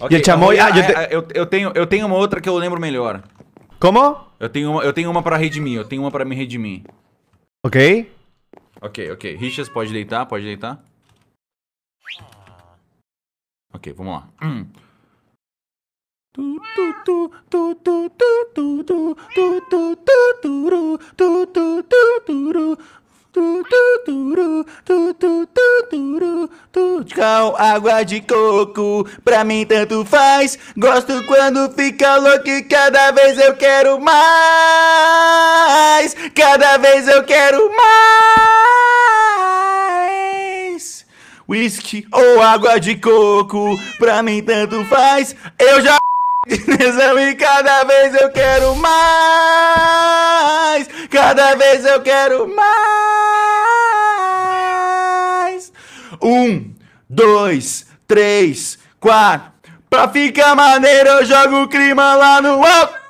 Okay, ele te amou. Ah, eu, te... eu, eu, tenho, eu tenho uma outra que eu lembro melhor. Como? Eu tenho uma, eu tenho uma pra redimir, eu tenho uma pra me redimir. Ok. Ok, ok. Richas, pode deitar, pode deitar. Ok, vamos lá. Hum. Cal, água de coco, pra mim tanto faz. Gosto quando fica louco e cada vez eu quero mais. Cada vez eu quero mais. Whisky ou água de coco, pra mim tanto faz. Eu já. exame cada vez eu quero mais. Cada vez eu quero mais. Um, dois, três, quatro. Pra ficar maneiro, eu jogo o clima lá no alto.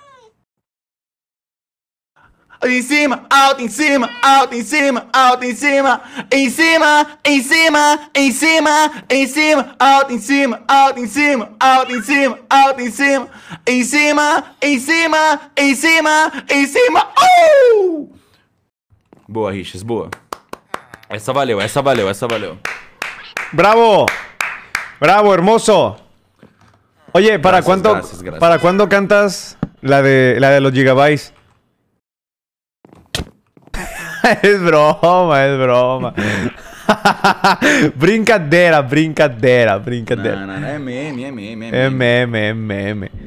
Em cima, alto em cima, alto em cima, alto em cima, em cima, em cima, em cima, em cima, alto em cima, alto em cima, alto em cima, alto em cima, em cima, em cima, em cima, em cima. Boa, Richas, boa. Essa valeu, essa valeu, essa valeu. Bravo. Bravo, hermoso. Oye, ¿para cuánto para cuándo cantas la de la de los gigabytes? es broma, es broma. Brincadera, brincadera, brincadera. M, meme,